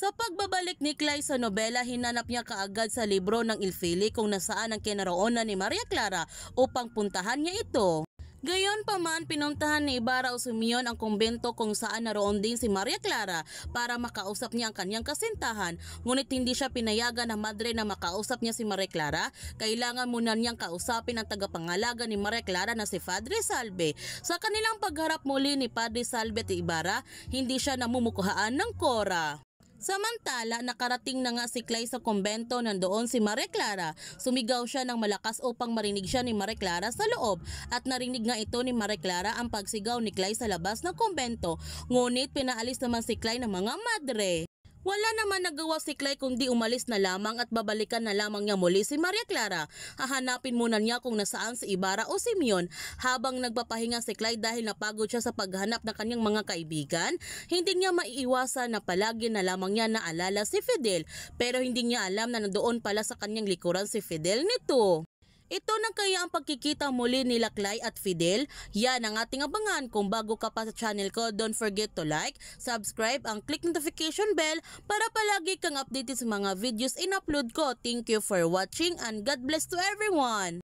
Sa pagbabalik ni Clay sa nobela, hinanap niya kaagad sa libro ng Ilfili kung nasaan ang kinaroonan ni Maria Clara upang puntahan niya ito. Gayon pa man, pinuntahan ni Ibarra Usumion ang kumbento kung saan naroon din si Maria Clara para makausap niya ang kanyang kasintahan. Ngunit hindi siya pinayagan ng madre na makausap niya si Maria Clara. Kailangan muna niyang kausapin ang tagapangalaga ni Maria Clara na si Padre Salve. Sa kanilang pagharap muli ni Padre Salve at Ibarra, hindi siya namumukuhaan ng Cora. Samantala, nakarating na nga si Clay sa kumbento nandoon si Maria Clara. Sumigaw siya ng malakas upang marinig siya ni Maria Clara sa loob at narinig nga ito ni Maria Clara ang pagsigaw ni Clay sa labas ng kumbento. Ngunit pinaalis naman si Clay ng mga madre. Wala naman nagawa si Clay kundi umalis na lamang at babalikan na lamang niya muli si Maria Clara. Hahanapin muna niya kung nasaan si Ibarra o Simeon habang nagpapahinga si Clay dahil napagod siya sa paghanap ng kanyang mga kaibigan. Hindi niya maiiwasan na palagi na lamang niya naalala si Fidel pero hindi niya alam na nandoon pala sa kanyang likuran si Fidel nito. Ito na kaya ang pagkikita muli ni Laklay at Fidel? Yan ang ating abangan. Kung bago ka pa sa channel ko, don't forget to like, subscribe, ang click notification bell para palagi kang updated sa mga videos in-upload ko. Thank you for watching and God bless to everyone!